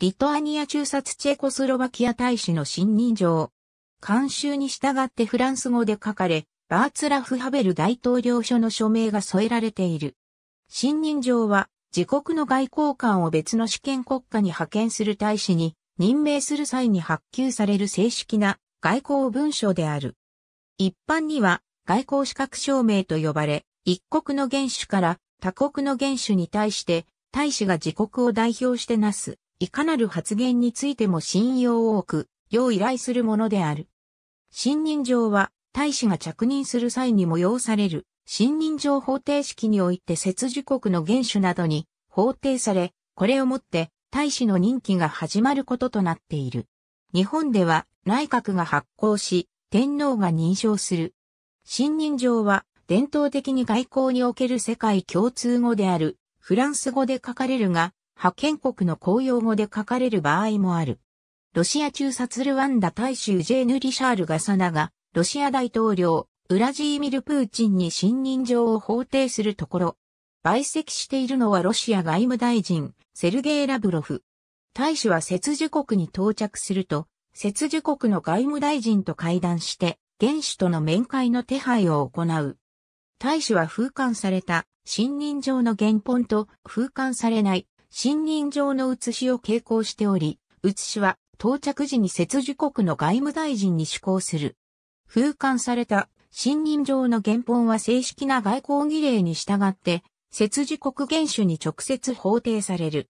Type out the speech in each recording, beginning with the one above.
リトアニア中殺チェコスロバキア大使の信任状。慣習に従ってフランス語で書かれ、バーツラフ・ハベル大統領書の署名が添えられている。信任状は、自国の外交官を別の主権国家に派遣する大使に任命する際に発給される正式な外交文書である。一般には外交資格証明と呼ばれ、一国の元首から他国の元首に対して大使が自国を代表してなすいかなる発言についても信用を置く、要依頼するものである。信任状は、大使が着任する際にも要される、信任状方程式において切受国の元首などに法定され、これをもって大使の任期が始まることとなっている。日本では内閣が発行し、天皇が認証する。信任状は伝統的に外交における世界共通語であるフランス語で書かれるが、派遣国の公用語で書かれる場合もある。ロシア中殺ルワンダ大衆ジェーヌ・リシャール・ガサナが、ロシア大統領、ウラジーミル・プーチンに信任状を法定するところ、売籍しているのはロシア外務大臣、セルゲイ・ラブロフ。大使は雪樹国に到着すると、雪樹国の外務大臣と会談して、元首との面会の手配を行う。大使は封刊された、信任状の原本と封刊されない信任状の写しを傾向しており、写しは到着時に設置国の外務大臣に施行する。封刊された信任状の原本は正式な外交儀礼に従って、設置国元首に直接法定される。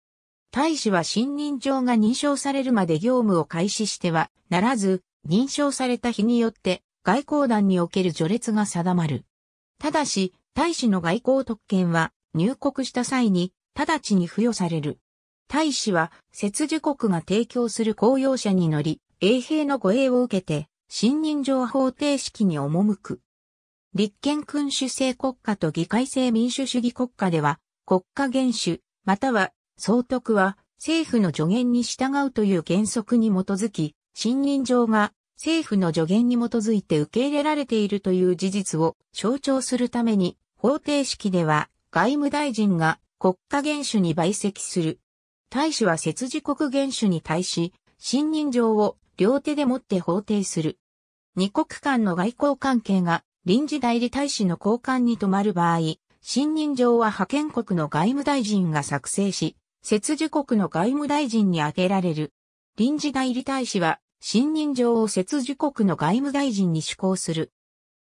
大使は信任状が認証されるまで業務を開始してはならず、認証された日によって外交団における序列が定まる。ただし、大使の外交特権は入国した際に直ちに付与される。大使は、摂受国が提供する公用車に乗り、衛兵の護衛を受けて、信任状方程式に赴く。立憲君主制国家と議会制民主主義国家では、国家元首、または総督は政府の助言に従うという原則に基づき、信任状が政府の助言に基づいて受け入れられているという事実を象徴するために、方程式では外務大臣が国家元首に陪席する。大使は設置国元首に対し、信任状を両手で持って法定する。二国間の外交関係が臨時代理大使の交換に止まる場合、信任状は派遣国の外務大臣が作成し、設置国の外務大臣に充てられる。臨時代理大使は、信任状を設置国の外務大臣に施行する。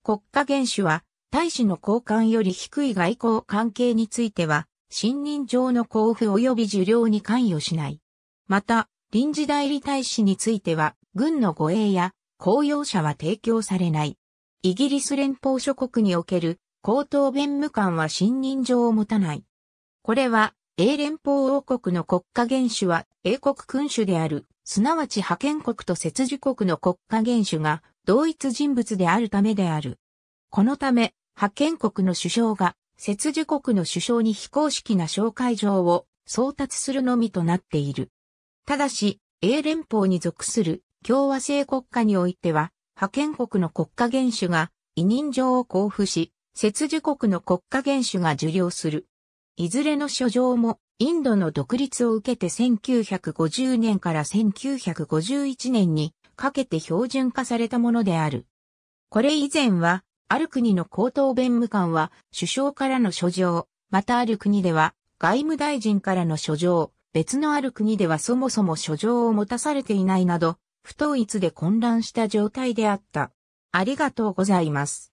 国家元首は、大使の交換より低い外交関係については、信任状の交付及び受領に関与しない。また、臨時代理大使については、軍の護衛や公用車は提供されない。イギリス連邦諸国における高等弁務官は信任状を持たない。これは、英連邦王国の国家元首は英国君主である、すなわち派遣国と摂受国の国家元首が同一人物であるためである。このため、派遣国の首相が雪樹国の首相に非公式な紹介状を送達するのみとなっている。ただし、英連邦に属する共和制国家においては、派遣国の国家元首が委任状を交付し、雪樹国の国家元首が受領する。いずれの書状もインドの独立を受けて1950年から1951年にかけて標準化されたものである。これ以前はある国の高等弁務官は、首相からの書状、またある国では、外務大臣からの書状、別のある国ではそもそも書状を持たされていないなど、不統一で混乱した状態であった。ありがとうございます。